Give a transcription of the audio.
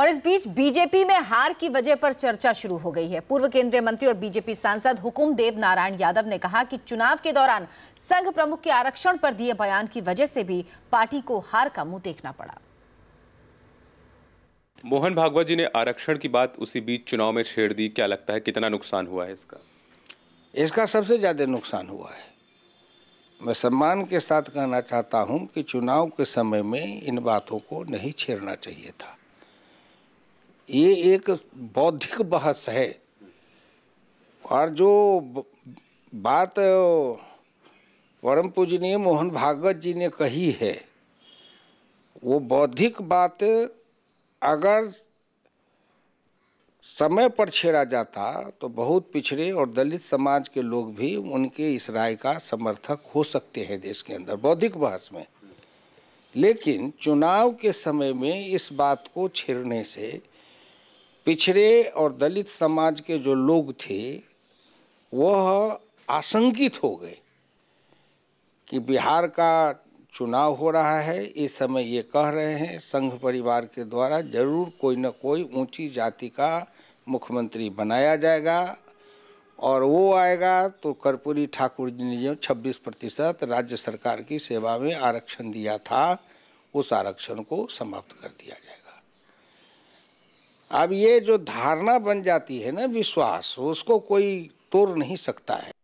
और इस बीच बीजेपी में हार की वजह पर चर्चा शुरू हो गई है पूर्व केंद्रीय मंत्री और बीजेपी सांसद देव नारायण यादव ने कहा कि चुनाव के दौरान संघ प्रमुख के आरक्षण पर दिए बयान की वजह से भी पार्टी को हार का मुंह देखना पड़ा मोहन भागवत जी ने आरक्षण की बात उसी बीच चुनाव में छेड़ दी क्या लगता है कितना नुकसान हुआ है इसका इसका सबसे ज़्यादा नुकसान हुआ है मैं सम्मान के साथ कहना चाहता हूं कि चुनाव के समय में इन बातों को नहीं छेड़ना चाहिए था ये एक बौद्धिक बहस है और जो बात परम पूजनीय मोहन भागवत जी ने कही है वो बौद्धिक बात अगर समय पर छेड़ा जाता तो बहुत पिछड़े और दलित समाज के लोग भी उनके इस राय का समर्थक हो सकते हैं देश के अंदर बौद्धिक बहस में लेकिन चुनाव के समय में इस बात को छेड़ने से पिछड़े और दलित समाज के जो लोग थे वह आशंकित हो गए कि बिहार का चुनाव हो रहा है इस समय ये कह रहे हैं संघ परिवार के द्वारा जरूर कोई ना कोई ऊंची जाति का मुख्यमंत्री बनाया जाएगा और वो आएगा तो कर्पूरी ठाकुर जी ने जो छब्बीस प्रतिशत राज्य सरकार की सेवा में आरक्षण दिया था उस आरक्षण को समाप्त कर दिया जाएगा अब ये जो धारणा बन जाती है ना विश्वास उसको कोई तोड़ नहीं सकता है